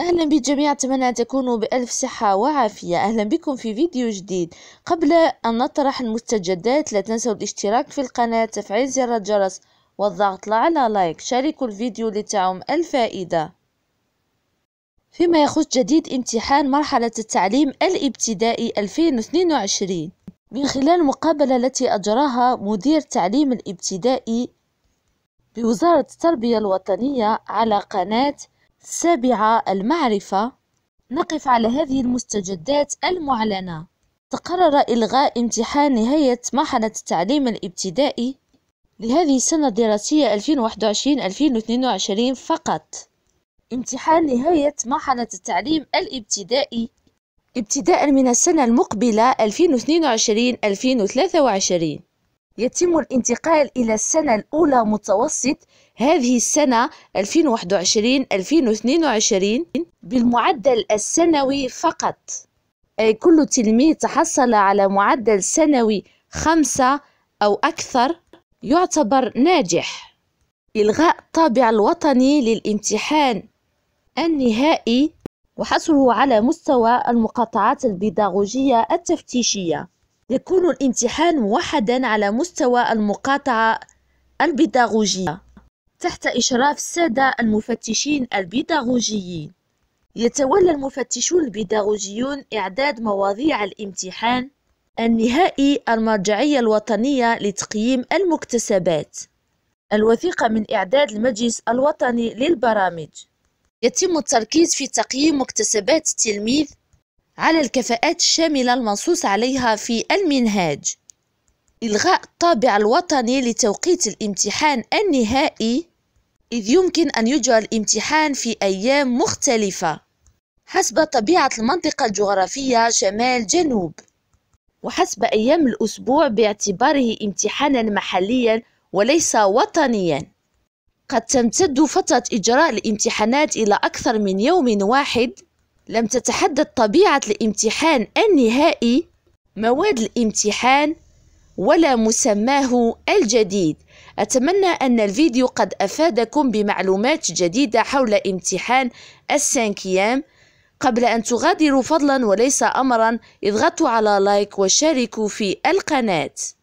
أهلا بالجميع أتمنى أن تكونوا بألف صحة وعافية أهلا بكم في فيديو جديد قبل أن نطرح المستجدات لا تنسوا الاشتراك في القناة تفعيل زر الجرس والضغط على لايك شاركوا الفيديو لتعم الفائدة فيما يخص جديد امتحان مرحلة التعليم الابتدائي 2022 من خلال مقابلة التي أجراها مدير تعليم الابتدائي بوزارة التربية الوطنية على قناة سابعة المعرفة نقف على هذه المستجدات المعلنة تقرر إلغاء امتحان نهاية مرحلة التعليم الابتدائي لهذه السنة الدراسية 2021-2022 فقط امتحان نهاية مرحلة التعليم الابتدائي ابتداء من السنة المقبلة 2022-2023 يتم الانتقال إلى السنة الأولى متوسط هذه السنة 2021-2022 بالمعدل السنوي فقط أي كل تلميذ تحصل على معدل سنوي خمسة أو أكثر يعتبر ناجح إلغاء الطابع الوطني للامتحان النهائي وحصره على مستوى المقاطعات البيداغوجية التفتيشية يكون الامتحان موحدا على مستوى المقاطعة البيداغوجية تحت إشراف السادة المفتشين البيداغوجيين يتولى المفتشون البيداغوجيون إعداد مواضيع الامتحان النهائي المرجعية الوطنية لتقييم المكتسبات الوثيقة من إعداد المجلس الوطني للبرامج يتم التركيز في تقييم مكتسبات التلميذ على الكفاءات الشاملة المنصوص عليها في المنهاج إلغاء الطابع الوطني لتوقيت الامتحان النهائي إذ يمكن أن يجرى الامتحان في أيام مختلفة حسب طبيعة المنطقة الجغرافية شمال جنوب وحسب أيام الأسبوع باعتباره امتحانا محليا وليس وطنيا قد تمتد فترة إجراء الامتحانات إلى أكثر من يوم واحد لم تتحدد طبيعة الامتحان النهائي مواد الامتحان ولا مسماه الجديد أتمنى أن الفيديو قد أفادكم بمعلومات جديدة حول امتحان السانكيام قبل أن تغادروا فضلا وليس أمرا اضغطوا على لايك وشاركوا في القناة